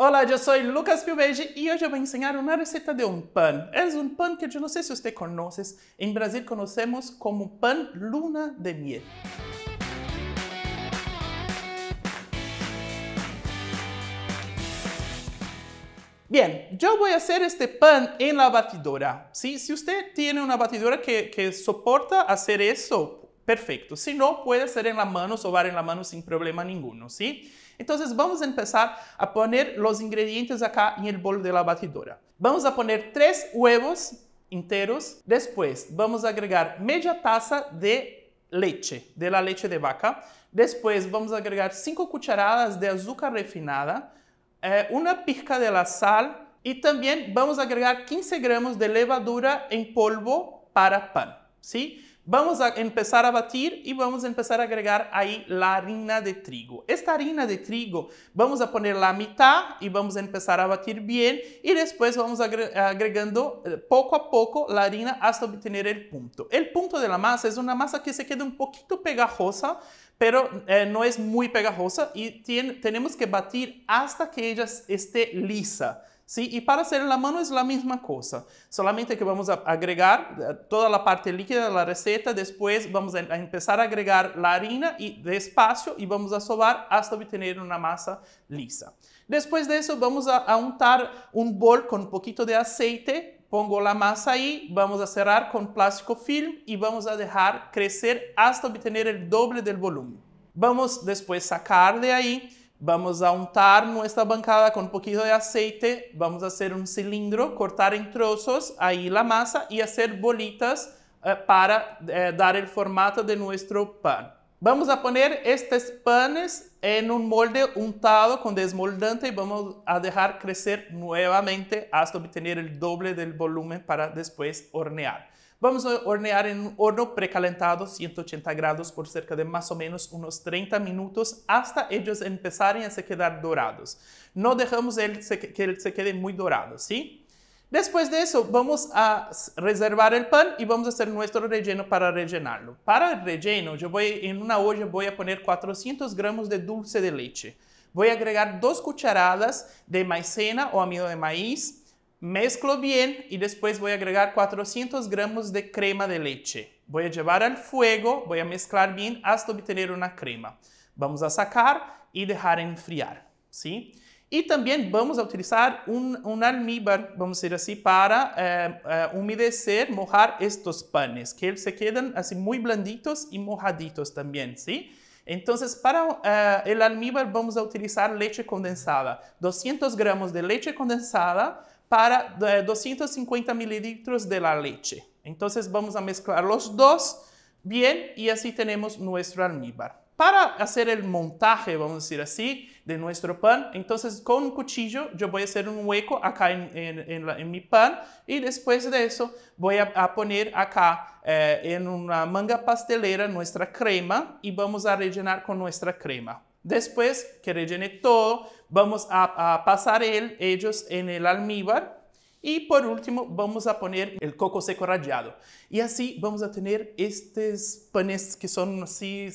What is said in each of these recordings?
Olá, eu sou Lucas Pilbeige e hoje eu vou ensinar uma receita de um pão. É um pão que eu não sei se você conhece, em Brasil conhecemos como pão luna de miel. Bem, eu vou fazer este pan em la batidora. Sim, se você tem uma batidora que, que soporta fazer isso. Perfecto. Si no, puede ser en la mano, sobar en la mano sin problema ninguno, ¿sí? Entonces vamos a empezar a poner los ingredientes acá en el bol de la batidora. Vamos a poner tres huevos enteros. Después vamos a agregar media taza de leche, de la leche de vaca. Después vamos a agregar cinco cucharadas de azúcar refinada, eh, una pizca de la sal, y también vamos a agregar 15 gramos de levadura en polvo para pan, ¿sí? Vamos a empezar a batir y vamos a empezar a agregar ahí la harina de trigo. Esta harina de trigo vamos a poner la mitad y vamos a empezar a batir bien y después vamos agregando eh, poco a poco la harina hasta obtener el punto. El punto de la masa es una masa que se queda un poquito pegajosa, pero eh, no es muy pegajosa y tenemos que batir hasta que ella esté lisa. ¿sí? Y para hacer la mano es la misma cosa, solamente que vamos a agregar eh, toda la parte líquida de la receta, después vamos a empezar a agregar la harina y despacio y vamos a sobar hasta obtener una masa lisa. Después de eso vamos a, untar un bol con un poquito de aceite pongo la masa ahí, vamos a cerrar con plástico film y vamos a dejar crecer hasta obtener el doble del volumen. Vamos después sacar de ahí Vamos a untar nuestra bancada con un poquito de aceite, vamos a hacer un cilindro, cortar en trozos ahí la masa y hacer bolitas eh, para eh, dar el formato de nuestro pan. Vamos a poner estos panes en un molde untado con desmoldante y vamos a dejar crecer nuevamente hasta obtener el doble del volumen para después hornear. Vamos a hornear en un horno precalentado 180 grados por cerca de más o menos unos 30 minutos hasta ellos empezaren a se quedar dorados. No dejamos que se quede muy dorado, ¿sí? Después de eso, vamos a reservar el pan y vamos a hacer nuestro relleno para rellenarlo. Para el relleno, yo voy en una olla voy a poner 400 gramos de dulce de leche. Voy a agregar dos cucharadas de maicena o amido de maíz, Mezclo bien y después voy a agregar 400 gramos de crema de leche. Voy a llevar al fuego, voy a mezclar bien hasta obtener una crema. Vamos a sacar y dejar enfriar, ¿sí? Y también vamos a utilizar un, almíbar, vamos a ir así, para eh, eh, humedecer, mojar estos panes, que se quedan así muy blanditos y mojaditos también, ¿sí? Entonces, para eh, el almíbar vamos a utilizar leche condensada, 200 gramos de leche condensada, para 250 eh, mililitros de la leche. Entonces vamos a mezclar los dos bien y así tenemos nuestro almíbar. Para hacer el montaje, vamos a decir así, de nuestro pan, entonces con un cuchillo yo voy a hacer un hueco acá en, mi pan y después de eso voy a, poner acá eh, en una manga pastelera nuestra crema y vamos a rellenar con nuestra crema. Después que rellene todo, vamos a, pasar el, ellos en el almíbar y por último vamos a poner el coco seco rallado. Y así vamos a tener estos panes que son así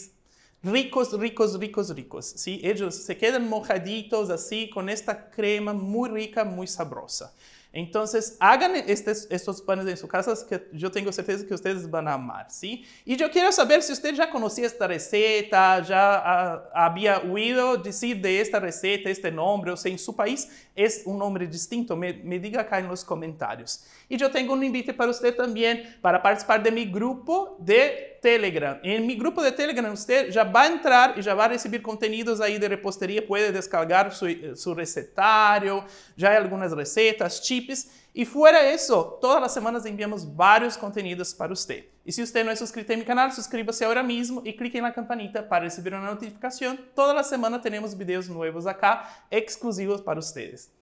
ricos, ricos, ricos, ricos. ¿sí? Ellos se quedan mojaditos así con esta crema muy rica, muy sabrosa. Entonces, hagan estes, estos panes en su casa, que yo tengo certeza que ustedes van a amar, ¿sí? Y yo quiero saber ah, si usted ya conocía esta receta, ya a, había oído decir de esta receta, este nombre, o si sea, en su país es é un nombre distinto, me, me diga acá en los comentarios. Y yo tengo un invite para usted también para participar de mi grupo de Telegram. Em meu grupo de Telegram você já vai entrar e já vai receber conteúdos aí de reposteria. Pode descargar seu eh, seu recetario, Já há algumas recetas, chips. E fora isso, todas as semanas enviamos vários conteúdos para você. E se você não é suscrito a meu canal, inscreva-se agora mesmo e clique na campanita para receber uma notificação. Toda semana temos vídeos nuevos aqui exclusivos para vocês.